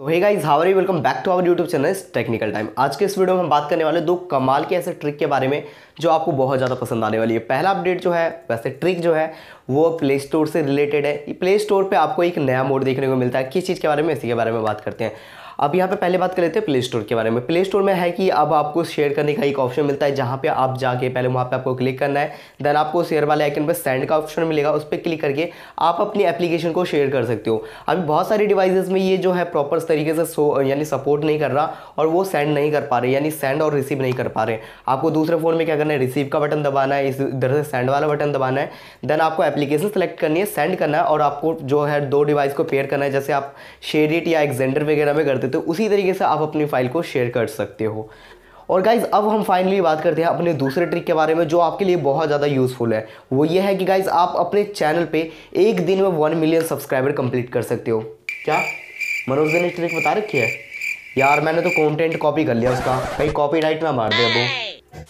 तो hey guys you welcome back to our YouTube channel Technical Time आज के इस वीडियो में हम बात करने वाले दो कमाल के ऐसे ट्रिक के बारे में जो आपको बहुत ज़्यादा पसंद आने वाली है पहला अपडेट जो है वैसे ट्रिक जो है वो प्ले स्टोर से रिलेटेड है प्ले स्टोर पे आपको एक नया मोड देखने को मिलता है किस चीज़ के बारे में इसी के बारे में बात करते हैं अब यहाँ पे पहले बात कर लेते हैं प्ले स्टोर के बारे में प्ले स्टोर में है कि अब आपको शेयर करने का एक ऑप्शन मिलता है जहाँ पे आप जाके पहले वहाँ पे आपको क्लिक करना है देन आपको शेयर वाले आइकन पर सेंड का ऑप्शन मिलेगा उस पर क्लिक करके आप अपनी एप्लीकेशन को शेयर कर सकते हो अभी बहुत सारी डिवाइसेज में ये जो है प्रॉपर तरीके से सो यानी सपोर्ट नहीं कर रहा और वो सेंड नहीं कर पा रहे यानी सेंड और रिसीव नहीं कर पा रहे आपको दूसरे फ़ोन में क्या करना है रिसीव का बटन दबाना है इस इधर से सेंड वाला बटन दबाना है देन आपको एप्लीकेशन सेलेक्ट करनी है सेंड करना है और आपको जो है दो डिवाइस को पेयर करना है जैसे आप शेडिट या एक्जेंडर वगैरह में करते तो उसी तरीके से आप अपनी फाइल को शेयर कर सकते हो और गाइज अब हम फाइनली बात करते हैं अपने दूसरे ट्रिक के बारे में जो आपके लिए बहुत ज़्यादा यूज़फुल है वो ये है कि गाइज आप अपने चैनल पे एक दिन में वन मिलियन सब्सक्राइबर कंप्लीट कर सकते हो क्या मनोज ने ट्रिक बता रखी है यार मैंने तो कंटेंट कॉपी कर लिया उसका कहीं राइट ना मार दे अब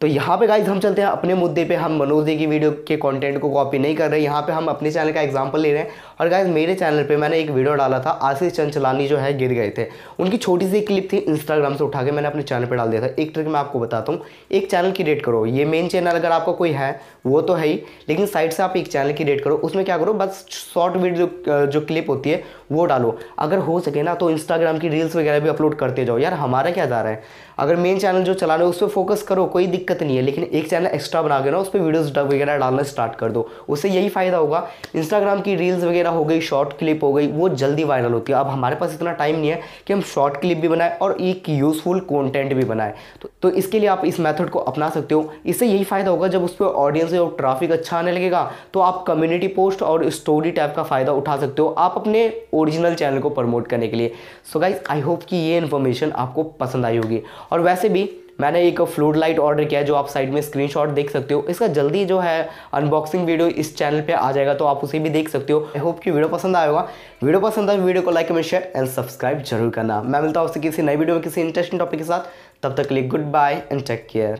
तो यहाँ पे गाइज हम चलते हैं अपने मुद्दे पे हम मनोज दे की वीडियो के कंटेंट को कॉपी नहीं कर रहे यहाँ पे हम अपने चैनल का एग्जांपल ले रहे हैं और गाइज मेरे चैनल पे मैंने एक वीडियो डाला था आशीष चंचलानी जो है गिर गए थे उनकी छोटी सी क्लिप थी इंस्टाग्राम से उठा के मैंने अपने चैनल पर डाल दिया था एक ट्रिक मैं आपको बताता हूँ एक चैनल की रेट करो ये मेन चैनल अगर आपका कोई है वो तो है ही लेकिन साइड से आप एक चैनल की रेट करो उसमें क्या करो बस शॉर्ट वीडियो जो क्लिप होती है वो डालो अगर हो सके ना तो इंस्टाग्राम की रील्स वगैरह भी अपलोड करते जाओ यार हमारा क्या जा रहा है अगर मेन चैनल जो चला रहे हो उस पर फोकस करो कोई दिक्कत दिक्कत नहीं है लेकिन एक चैनल एक्स्ट्रा बना के ना उस पर वीडियोज़ वगैरह डालना स्टार्ट कर दो उससे यही फ़ायदा होगा इंस्टाग्राम की रील्स वगैरह हो गई शॉर्ट क्लिप हो गई वो जल्दी वायरल होती है अब हमारे पास इतना टाइम नहीं है कि हम शॉर्ट क्लिप भी बनाएं और एक यूज़फुल कॉन्टेंट भी बनाए तो, तो इसके लिए आप इस मैथड को अपना सकते हो इससे यही फ़ायदा होगा जब उस पर ऑडियंस और ट्राफिक अच्छा आने लगेगा तो आप कम्युनिटी पोस्ट और स्टोरी टाइप का फ़ायदा उठा सकते हो आप अपने ओरिजिनल चैनल को प्रमोट करने के लिए सो गाइज आई होप कि ये इन्फॉर्मेशन आपको पसंद आई होगी और वैसे भी मैंने एक फ्लोर लाइट ऑर्डर किया है जो आप साइड में स्क्रीनशॉट देख सकते हो इसका जल्दी जो है अनबॉक्सिंग वीडियो इस चैनल पे आ जाएगा तो आप उसे भी देख सकते हो आई होप कि वीडियो पसंद आएगा वीडियो पसंद आए वीडियो को लाइक में शेयर एंड सब्सक्राइब जरूर करना मैं मिलता हूँ आपसे किसी नई वीडियो में किसी इंटरेस्टिंग टॉपिक के साथ तब तक लिए goodbye and take care